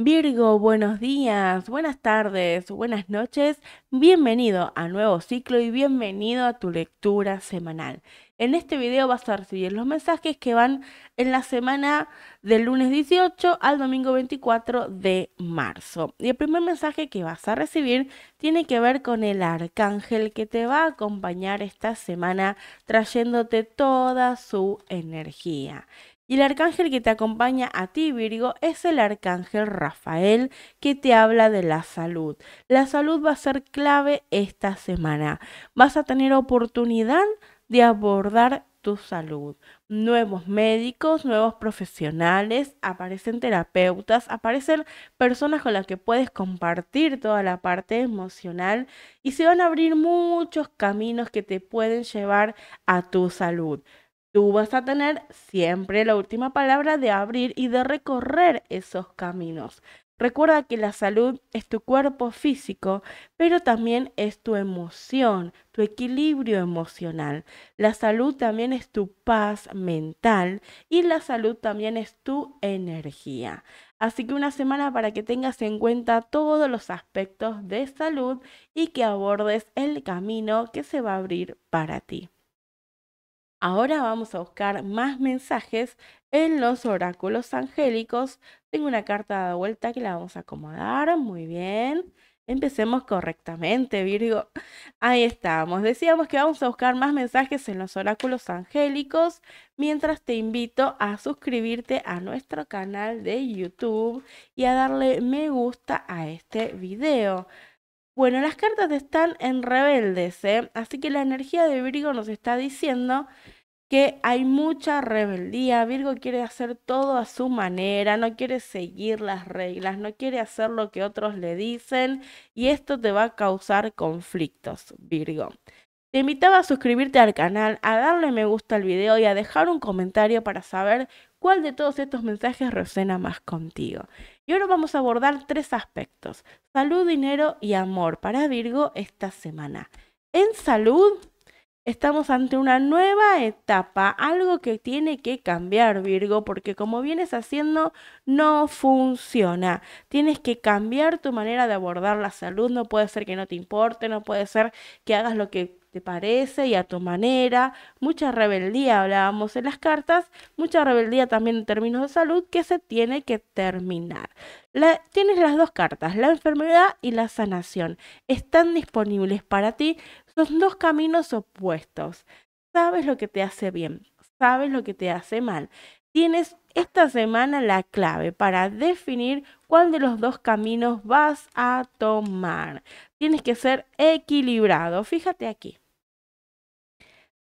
Virgo, buenos días, buenas tardes, buenas noches, bienvenido a nuevo ciclo y bienvenido a tu lectura semanal. En este video vas a recibir los mensajes que van en la semana del lunes 18 al domingo 24 de marzo. Y el primer mensaje que vas a recibir tiene que ver con el arcángel que te va a acompañar esta semana trayéndote toda su energía. Y el arcángel que te acompaña a ti, Virgo, es el arcángel Rafael, que te habla de la salud. La salud va a ser clave esta semana. Vas a tener oportunidad de abordar tu salud. Nuevos médicos, nuevos profesionales, aparecen terapeutas, aparecen personas con las que puedes compartir toda la parte emocional y se van a abrir muchos caminos que te pueden llevar a tu salud. Tú vas a tener siempre la última palabra de abrir y de recorrer esos caminos. Recuerda que la salud es tu cuerpo físico, pero también es tu emoción, tu equilibrio emocional. La salud también es tu paz mental y la salud también es tu energía. Así que una semana para que tengas en cuenta todos los aspectos de salud y que abordes el camino que se va a abrir para ti. Ahora vamos a buscar más mensajes en los oráculos angélicos. Tengo una carta de vuelta que la vamos a acomodar. Muy bien. Empecemos correctamente, Virgo. Ahí estamos. Decíamos que vamos a buscar más mensajes en los oráculos angélicos, mientras te invito a suscribirte a nuestro canal de YouTube y a darle me gusta a este video. Bueno, las cartas están en rebeldes, ¿eh? así que la energía de Virgo nos está diciendo que hay mucha rebeldía. Virgo quiere hacer todo a su manera, no quiere seguir las reglas, no quiere hacer lo que otros le dicen y esto te va a causar conflictos, Virgo. Te invitaba a suscribirte al canal, a darle me gusta al video y a dejar un comentario para saber cuál de todos estos mensajes resuena más contigo. Y ahora vamos a abordar tres aspectos, salud, dinero y amor para Virgo esta semana. En salud, estamos ante una nueva etapa, algo que tiene que cambiar Virgo, porque como vienes haciendo no funciona. Tienes que cambiar tu manera de abordar la salud, no puede ser que no te importe, no puede ser que hagas lo que te parece y a tu manera. Mucha rebeldía, hablábamos en las cartas, mucha rebeldía también en términos de salud que se tiene que terminar. tienes las dos cartas, la enfermedad y la sanación. Están disponibles para ti, son dos caminos opuestos. Sabes lo que te hace bien, sabes lo que te hace mal. Tienes esta semana la clave para definir cuál de los dos caminos vas a tomar. Tienes que ser equilibrado. Fíjate aquí.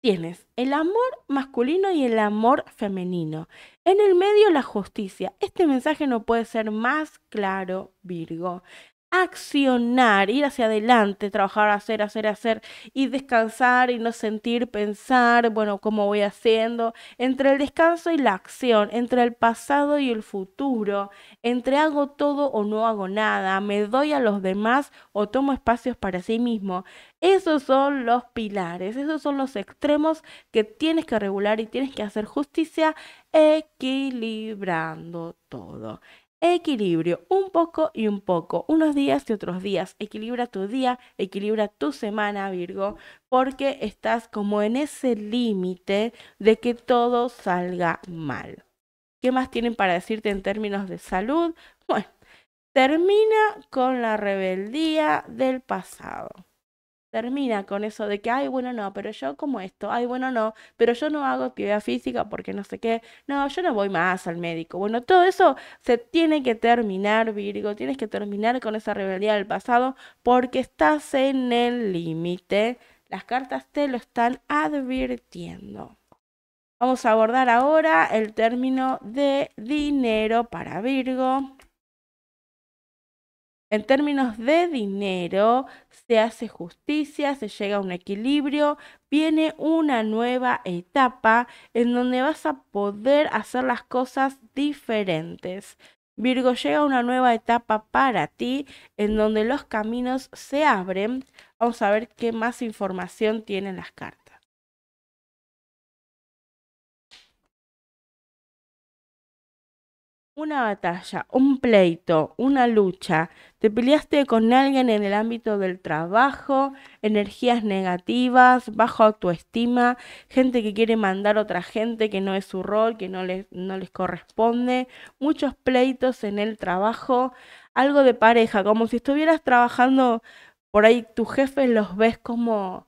Tienes el amor masculino y el amor femenino. En el medio la justicia. Este mensaje no puede ser más claro, Virgo accionar, ir hacia adelante, trabajar, hacer, hacer, hacer y descansar y no sentir, pensar, bueno, cómo voy haciendo, entre el descanso y la acción, entre el pasado y el futuro, entre hago todo o no hago nada, me doy a los demás o tomo espacios para sí mismo. Esos son los pilares, esos son los extremos que tienes que regular y tienes que hacer justicia equilibrando todo equilibrio, un poco y un poco, unos días y otros días. Equilibra tu día, equilibra tu semana, Virgo, porque estás como en ese límite de que todo salga mal. ¿Qué más tienen para decirte en términos de salud? Bueno, termina con la rebeldía del pasado termina con eso de que, ay, bueno, no, pero yo como esto, ay, bueno, no, pero yo no hago actividad física porque no sé qué, no, yo no voy más al médico. Bueno, todo eso se tiene que terminar, Virgo, tienes que terminar con esa rebeldía del pasado porque estás en el límite. Las cartas te lo están advirtiendo. Vamos a abordar ahora el término de dinero para Virgo. En términos de dinero, se hace justicia, se llega a un equilibrio, viene una nueva etapa en donde vas a poder hacer las cosas diferentes. Virgo, llega una nueva etapa para ti en donde los caminos se abren. Vamos a ver qué más información tienen las cartas. una batalla, un pleito, una lucha, te peleaste con alguien en el ámbito del trabajo, energías negativas, bajo autoestima, gente que quiere mandar a otra gente que no es su rol, que no les, no les corresponde, muchos pleitos en el trabajo, algo de pareja, como si estuvieras trabajando por ahí, tus jefes los ves como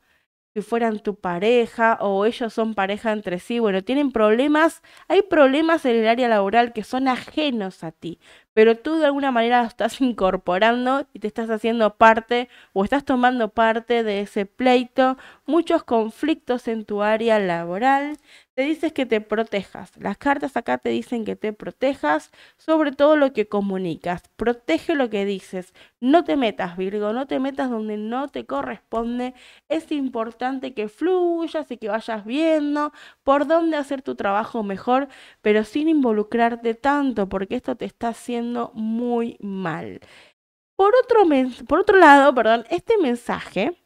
si fueran tu pareja o ellos son pareja entre sí, bueno, tienen problemas, hay problemas en el área laboral que son ajenos a ti, pero tú de alguna manera estás incorporando y te estás haciendo parte o estás tomando parte de ese pleito, muchos conflictos en tu área laboral, te dices que te protejas, las cartas acá te dicen que te protejas sobre todo lo que comunicas, protege lo que dices, no te metas Virgo, no te metas donde no te corresponde, es importante que fluyas y que vayas viendo por dónde hacer tu trabajo mejor, pero sin involucrarte tanto porque esto te está haciendo muy mal. Por otro, por otro lado, perdón, este mensaje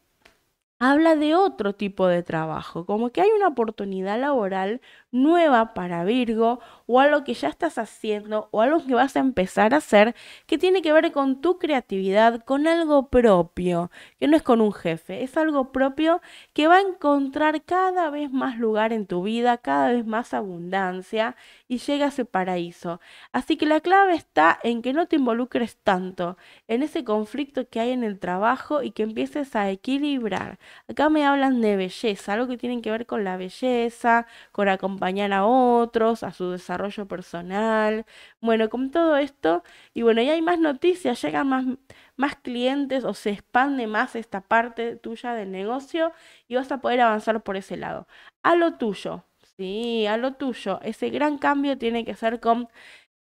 habla de otro tipo de trabajo, como que hay una oportunidad laboral nueva para Virgo o algo que ya estás haciendo o algo que vas a empezar a hacer que tiene que ver con tu creatividad, con algo propio, que no es con un jefe, es algo propio que va a encontrar cada vez más lugar en tu vida, cada vez más abundancia y llega a ese paraíso. Así que la clave está en que no te involucres tanto en ese conflicto que hay en el trabajo y que empieces a equilibrar. Acá me hablan de belleza, algo que tiene que ver con la belleza, con la acompañar a otros, a su desarrollo personal. Bueno, con todo esto, y bueno, ya hay más noticias, llegan más, más clientes o se expande más esta parte tuya del negocio y vas a poder avanzar por ese lado. A lo tuyo, sí, a lo tuyo. Ese gran cambio tiene que ser con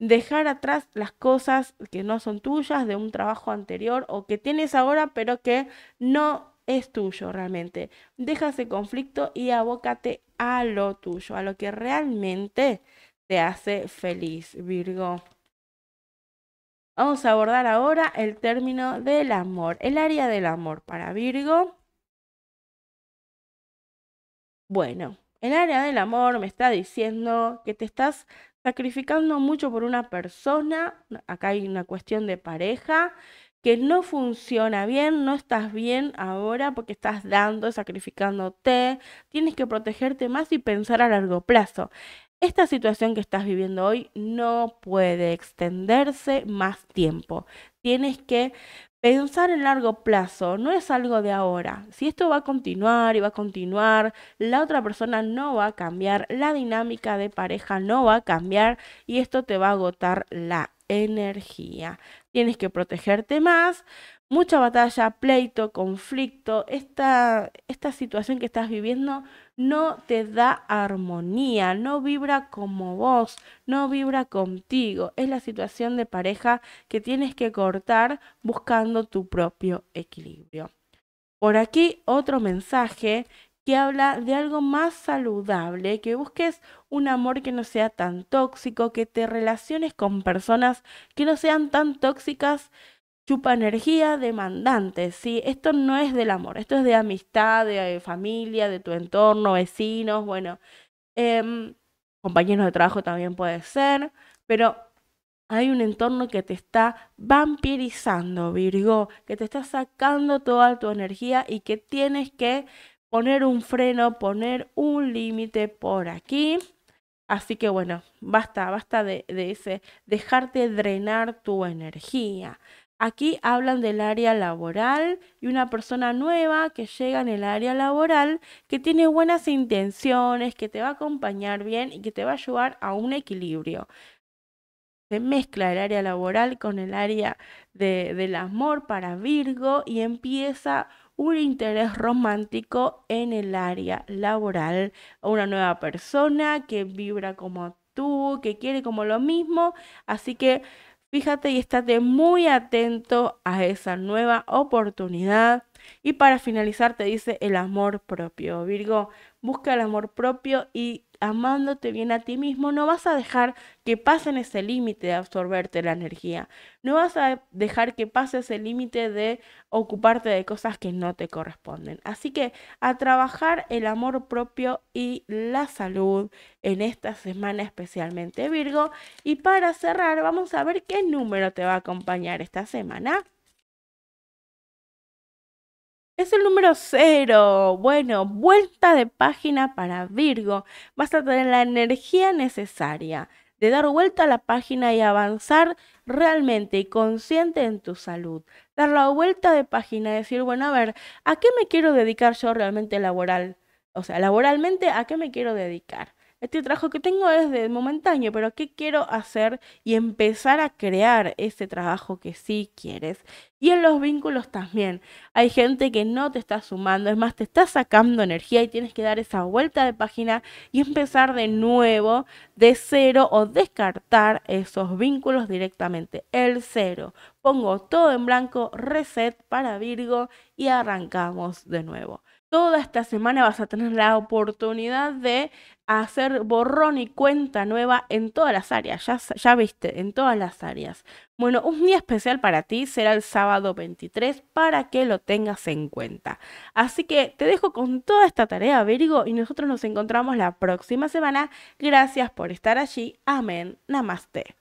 dejar atrás las cosas que no son tuyas de un trabajo anterior o que tienes ahora, pero que no es tuyo realmente. Deja ese conflicto y abócate a lo tuyo, a lo que realmente te hace feliz, Virgo. Vamos a abordar ahora el término del amor, el área del amor para Virgo. Bueno, el área del amor me está diciendo que te estás sacrificando mucho por una persona, acá hay una cuestión de pareja, que no funciona bien, no estás bien ahora porque estás dando, sacrificándote, tienes que protegerte más y pensar a largo plazo. Esta situación que estás viviendo hoy no puede extenderse más tiempo. Tienes que pensar en largo plazo, no es algo de ahora. Si esto va a continuar y va a continuar, la otra persona no va a cambiar, la dinámica de pareja no va a cambiar y esto te va a agotar la energía tienes que protegerte más. Mucha batalla, pleito, conflicto. Esta, esta situación que estás viviendo no te da armonía, no vibra como vos, no vibra contigo. Es la situación de pareja que tienes que cortar buscando tu propio equilibrio. Por aquí otro mensaje que habla de algo más saludable, que busques un amor que no sea tan tóxico, que te relaciones con personas que no sean tan tóxicas, chupa energía, demandante, ¿sí? Esto no es del amor, esto es de amistad, de eh, familia, de tu entorno, vecinos, bueno, em, compañeros de trabajo también puede ser, pero hay un entorno que te está vampirizando, Virgo, que te está sacando toda tu energía y que tienes que poner un freno, poner un límite por aquí. Así que bueno, basta, basta de, ese, dejarte drenar tu energía. Aquí hablan del área laboral y una persona nueva que llega en el área laboral, que tiene buenas intenciones, que te va a acompañar bien y que te va a ayudar a un equilibrio. Se mezcla el área laboral con el área de, del amor para Virgo y empieza un interés romántico en el área laboral, una nueva persona que vibra como tú, que quiere como lo mismo, así que fíjate y estate muy atento a esa nueva oportunidad. Y para finalizar te dice el amor propio, Virgo, busca el amor propio y amándote bien a ti mismo, no vas a dejar que pasen ese límite de absorberte la energía. No vas a dejar que pase ese límite de ocuparte de cosas que no te corresponden. Así que a trabajar el amor propio y la salud en esta semana especialmente Virgo. Y para cerrar, vamos a ver qué número te va a acompañar esta semana. Es el número cero. Bueno, vuelta de página para Virgo. Vas a tener la energía necesaria de dar vuelta a la página y avanzar realmente y consciente en tu salud. Dar la vuelta de página y decir, bueno, a ver, ¿a qué me quiero dedicar yo realmente laboral? O sea, laboralmente, ¿a qué me quiero dedicar? este trabajo que tengo es de momentáneo, pero ¿qué quiero hacer? Y empezar a crear ese trabajo que sí quieres. Y en los vínculos también. Hay gente que no te está sumando, es más, te está sacando energía y tienes que dar esa vuelta de página y empezar de nuevo, de cero o descartar esos vínculos directamente. El cero. Pongo todo en blanco, reset para Virgo y arrancamos de nuevo. Toda esta semana vas a tener la oportunidad de hacer borrón y cuenta nueva en todas las áreas, ya, ya viste, en todas las áreas. Bueno, un día especial para ti será el sábado 23 para que lo tengas en cuenta. Así que te dejo con toda esta tarea, Virgo, y nosotros nos encontramos la próxima semana. Gracias por estar allí. Amén. Namaste.